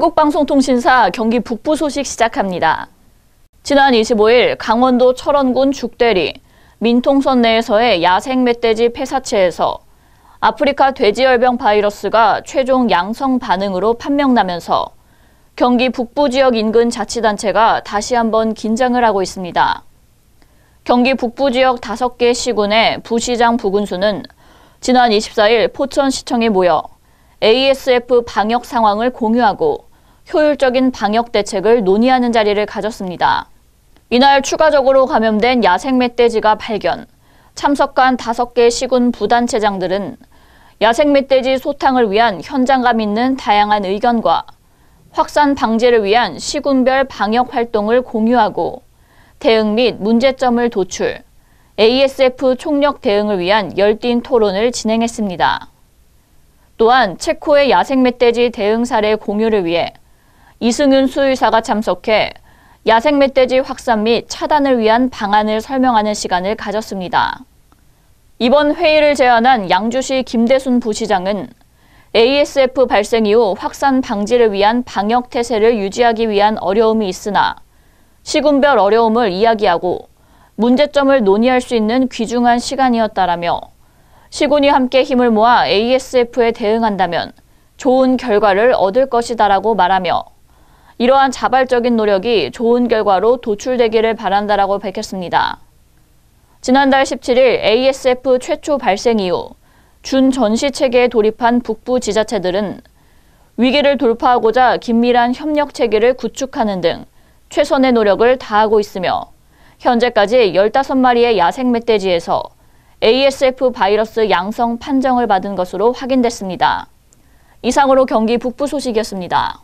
한국방송통신사 경기 북부 소식 시작합니다. 지난 25일 강원도 철원군 죽대리 민통선 내에서의 야생 멧돼지 폐사체에서 아프리카 돼지열병 바이러스가 최종 양성 반응으로 판명나면서 경기 북부 지역 인근 자치단체가 다시 한번 긴장을 하고 있습니다. 경기 북부 지역 5개 시군의 부시장 부군수는 지난 24일 포천시청에 모여 ASF 방역 상황을 공유하고 효율적인 방역 대책을 논의하는 자리를 가졌습니다. 이날 추가적으로 감염된 야생 멧돼지가 발견, 참석한 5개 시군 부단체장들은 야생 멧돼지 소탕을 위한 현장감 있는 다양한 의견과 확산 방지를 위한 시군별 방역 활동을 공유하고 대응 및 문제점을 도출, ASF 총력 대응을 위한 열띤 토론을 진행했습니다. 또한 체코의 야생 멧돼지 대응 사례 공유를 위해 이승윤 수의사가 참석해 야생 멧돼지 확산 및 차단을 위한 방안을 설명하는 시간을 가졌습니다. 이번 회의를 제안한 양주시 김대순 부시장은 ASF 발생 이후 확산 방지를 위한 방역 태세를 유지하기 위한 어려움이 있으나 시군별 어려움을 이야기하고 문제점을 논의할 수 있는 귀중한 시간이었다라며 시군이 함께 힘을 모아 ASF에 대응한다면 좋은 결과를 얻을 것이다라고 말하며 이러한 자발적인 노력이 좋은 결과로 도출되기를 바란다라고 밝혔습니다. 지난달 17일 ASF 최초 발생 이후 준전시 체계에 돌입한 북부 지자체들은 위기를 돌파하고자 긴밀한 협력 체계를 구축하는 등 최선의 노력을 다하고 있으며 현재까지 15마리의 야생 멧돼지에서 ASF 바이러스 양성 판정을 받은 것으로 확인됐습니다. 이상으로 경기 북부 소식이었습니다.